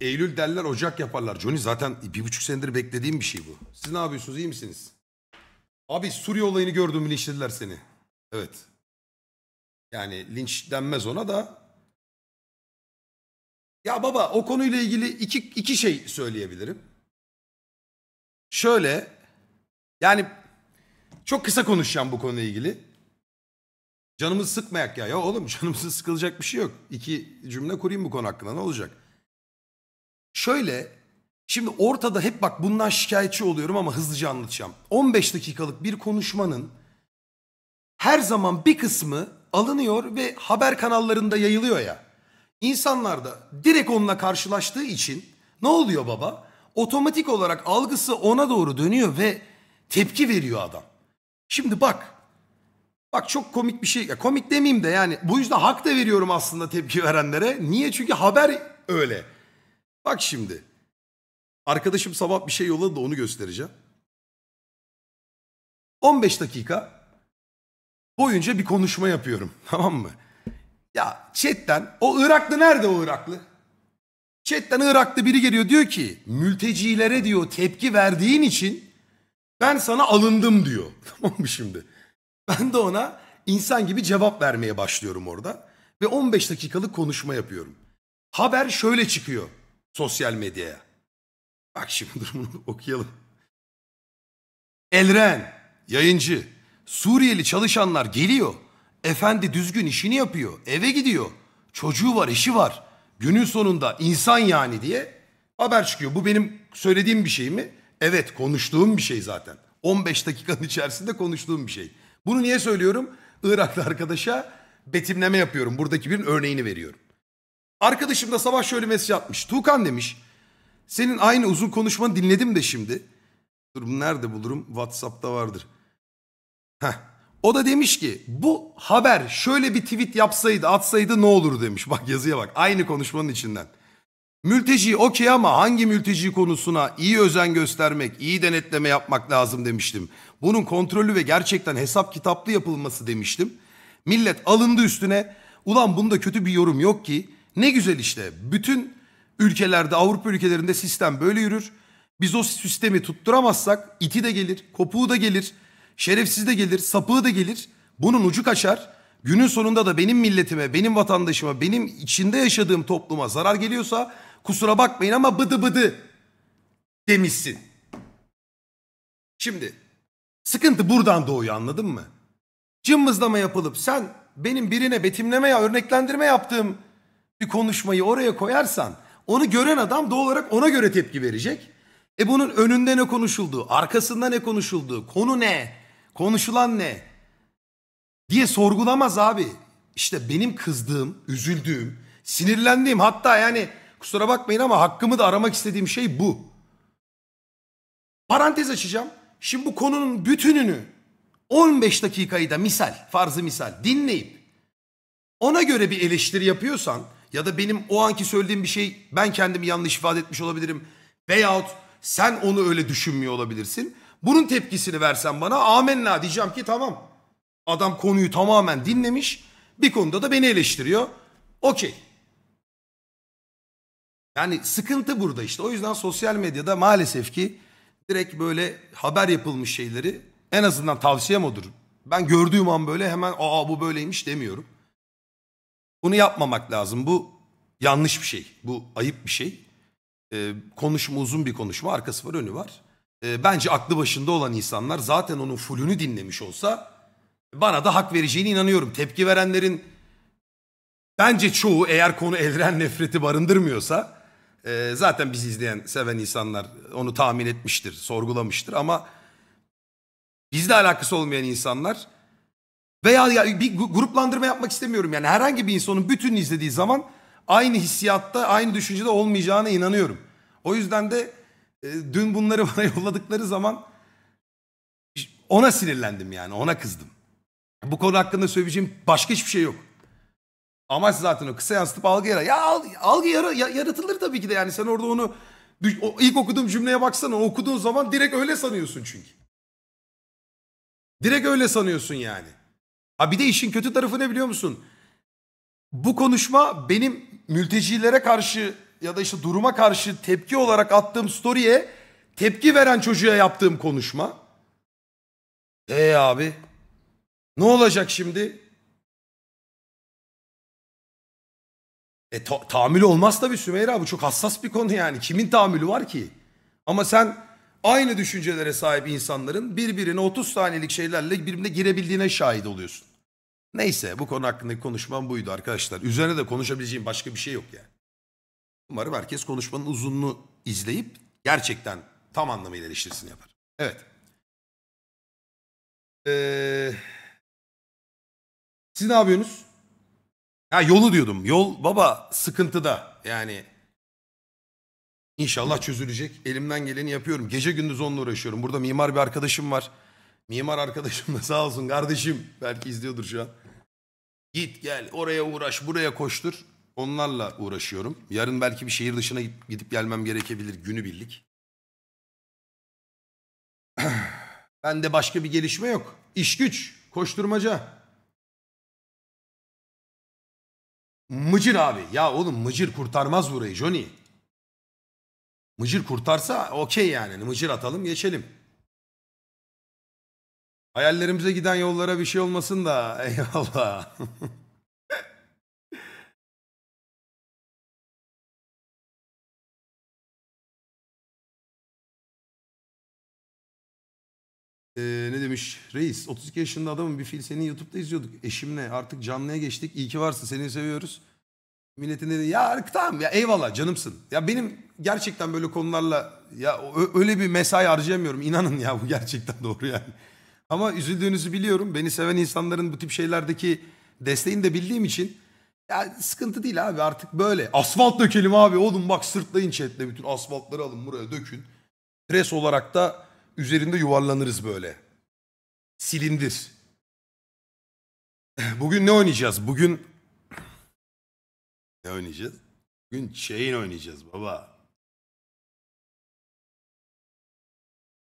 Eylül derler Ocak yaparlar. Johnny zaten bir buçuk senedir beklediğim bir şey bu. Siz ne yapıyorsunuz iyi misiniz? Abi Suriye olayını gördüm linçlediler seni. Evet. Yani linç denmez ona da. Ya baba o konuyla ilgili iki, iki şey söyleyebilirim. Şöyle yani çok kısa konuşacağım bu konuyla ilgili. Canımızı sıkmayak ya. Ya oğlum canımızı sıkılacak bir şey yok. İki cümle kurayım bu konu hakkında ne olacak? Şöyle şimdi ortada hep bak bundan şikayetçi oluyorum ama hızlıca anlatacağım. 15 dakikalık bir konuşmanın her zaman bir kısmı alınıyor ve haber kanallarında yayılıyor ya. İnsanlar da direkt onunla karşılaştığı için ne oluyor baba? Otomatik olarak algısı ona doğru dönüyor ve tepki veriyor adam. Şimdi bak. Bak çok komik bir şey. Ya komik demeyeyim de yani bu yüzden hak da veriyorum aslında tepki verenlere. Niye? Çünkü haber öyle. Bak şimdi. Arkadaşım sabah bir şey yolladı da onu göstereceğim. 15 dakika boyunca bir konuşma yapıyorum. Tamam mı? Ya chatten o Iraklı nerede o Iraklı? Chatten Iraklı biri geliyor diyor ki mültecilere diyor tepki verdiğin için ben sana alındım diyor. Tamam mı şimdi? Ben de ona insan gibi cevap vermeye başlıyorum orada. Ve 15 dakikalık konuşma yapıyorum. Haber şöyle çıkıyor sosyal medyaya. Bak şimdi durumunu okuyalım. Elren, yayıncı. Suriyeli çalışanlar geliyor. Efendi düzgün işini yapıyor. Eve gidiyor. Çocuğu var, işi var. Günün sonunda insan yani diye haber çıkıyor. Bu benim söylediğim bir şey mi? Evet, konuştuğum bir şey zaten. 15 dakikanın içerisinde konuştuğum bir şey. Bunu niye söylüyorum? Iraklı arkadaşa betimleme yapıyorum. Buradaki birinin örneğini veriyorum. Arkadaşım da sabah şöyle mesaj atmış. Tuğkan demiş. Senin aynı uzun konuşmanı dinledim de şimdi. Dur nerede bulurum? Whatsapp'ta vardır. Heh. O da demiş ki bu haber şöyle bir tweet yapsaydı atsaydı ne olur demiş. Bak yazıya bak aynı konuşmanın içinden. Mülteci okey ama hangi mülteci konusuna iyi özen göstermek, iyi denetleme yapmak lazım demiştim. Bunun kontrollü ve gerçekten hesap kitaplı yapılması demiştim. Millet alındı üstüne. Ulan bunda kötü bir yorum yok ki. Ne güzel işte. Bütün ülkelerde, Avrupa ülkelerinde sistem böyle yürür. Biz o sistemi tutturamazsak iti de gelir, kopuğu da gelir, şerefsiz de gelir, sapığı da gelir. Bunun ucu kaçar. Günün sonunda da benim milletime, benim vatandaşıma, benim içinde yaşadığım topluma zarar geliyorsa kusura bakmayın ama bıdı bıdı demişsin. Şimdi sıkıntı buradan doğuyor anladın mı? Cımbızlama yapılıp sen benim birine betimleme ya örneklendirme yaptığım bir konuşmayı oraya koyarsan onu gören adam doğal olarak ona göre tepki verecek. E bunun önünde ne konuşuldu, arkasında ne konuşuldu, konu ne, konuşulan ne diye sorgulamaz abi. İşte benim kızdığım, üzüldüğüm, sinirlendiğim hatta yani kusura bakmayın ama hakkımı da aramak istediğim şey bu. Parantez açacağım. Şimdi bu konunun bütününü 15 dakikayı da misal, farzı misal dinleyip ona göre bir eleştiri yapıyorsan ya da benim o anki söylediğim bir şey ben kendimi yanlış ifade etmiş olabilirim. Veyahut sen onu öyle düşünmüyor olabilirsin. Bunun tepkisini versen bana amenna diyeceğim ki tamam. Adam konuyu tamamen dinlemiş. Bir konuda da beni eleştiriyor. Okey. Yani sıkıntı burada işte. O yüzden sosyal medyada maalesef ki direkt böyle haber yapılmış şeyleri en azından tavsiyem odur. Ben gördüğüm an böyle hemen aa bu böyleymiş demiyorum. Bunu yapmamak lazım. Bu yanlış bir şey. Bu ayıp bir şey. E, konuşma uzun bir konuşma. Arkası var önü var. E, bence aklı başında olan insanlar zaten onun fullünü dinlemiş olsa bana da hak vereceğine inanıyorum. Tepki verenlerin bence çoğu eğer konu elren nefreti barındırmıyorsa e, zaten bizi izleyen seven insanlar onu tahmin etmiştir, sorgulamıştır ama bizle alakası olmayan insanlar veya ya bir gruplandırma yapmak istemiyorum yani herhangi bir insanın bütün izlediği zaman aynı hissiyatta, aynı düşüncede olmayacağına inanıyorum. O yüzden de e, dün bunları bana yolladıkları zaman ona sinirlendim yani, ona kızdım. Bu konu hakkında söyleyeceğim başka hiçbir şey yok. Amaç zaten o kısa yansıtıp algı yaratır. Ya algı yara, yaratılır tabii ki de yani sen orada onu o ilk okuduğum cümleye baksana okuduğun zaman direkt öyle sanıyorsun çünkü. Direkt öyle sanıyorsun yani. Ha bir de işin kötü tarafı ne biliyor musun? Bu konuşma benim mültecilere karşı ya da işte duruma karşı tepki olarak attığım story'e tepki veren çocuğa yaptığım konuşma. E abi ne olacak şimdi? E ta- tahammül olmaz tabii Sümeyra bu çok hassas bir konu yani. Kimin tahammülü var ki? Ama sen aynı düşüncelere sahip insanların birbirine 30 saniyelik şeylerle birbirine girebildiğine şahit oluyorsun. Neyse bu konu hakkındaki konuşmam buydu arkadaşlar. Üzerine de konuşabileceğim başka bir şey yok yani. Umarım herkes konuşmanın uzunluğunu izleyip gerçekten tam anlamıyla eleştirisini yapar. Evet. Ee, siz ne yapıyorsunuz? Ha yolu diyordum. Yol baba sıkıntıda yani İnşallah çözülecek. Elimden geleni yapıyorum. Gece gündüz onunla uğraşıyorum. Burada mimar bir arkadaşım var. Mimar arkadaşım da sağ olsun kardeşim. Belki izliyordur şu an. Git gel oraya uğraş buraya koştur. Onlarla uğraşıyorum. Yarın belki bir şehir dışına gidip gelmem gerekebilir günü birlik. de başka bir gelişme yok. İş güç, koşturmaca. Mıcır abi. Ya oğlum mıcır kurtarmaz burayı Johnny. Mıcır kurtarsa okey yani. Hani mıcır atalım geçelim. Hayallerimize giden yollara bir şey olmasın da eyvallah. Ee, ne demiş reis 32 yaşında adamın bir fiil seni YouTube'da izliyorduk eşimle artık canlıya geçtik iyi ki varsın seni seviyoruz. Milletin dedi ya Arık tamam ya eyvallah canımsın. Ya benim gerçekten böyle konularla ya öyle bir mesai harcayamıyorum. inanın ya bu gerçekten doğru yani. Ama üzüldüğünüzü biliyorum. Beni seven insanların bu tip şeylerdeki desteğini de bildiğim için ya sıkıntı değil abi artık böyle. Asfalt dökelim abi oğlum bak sırtlayın chatle bütün asfaltları alın buraya dökün. Pres olarak da üzerinde yuvarlanırız böyle. Silindir. Bugün ne oynayacağız? Bugün ne oynayacağız? Bugün Chain oynayacağız baba.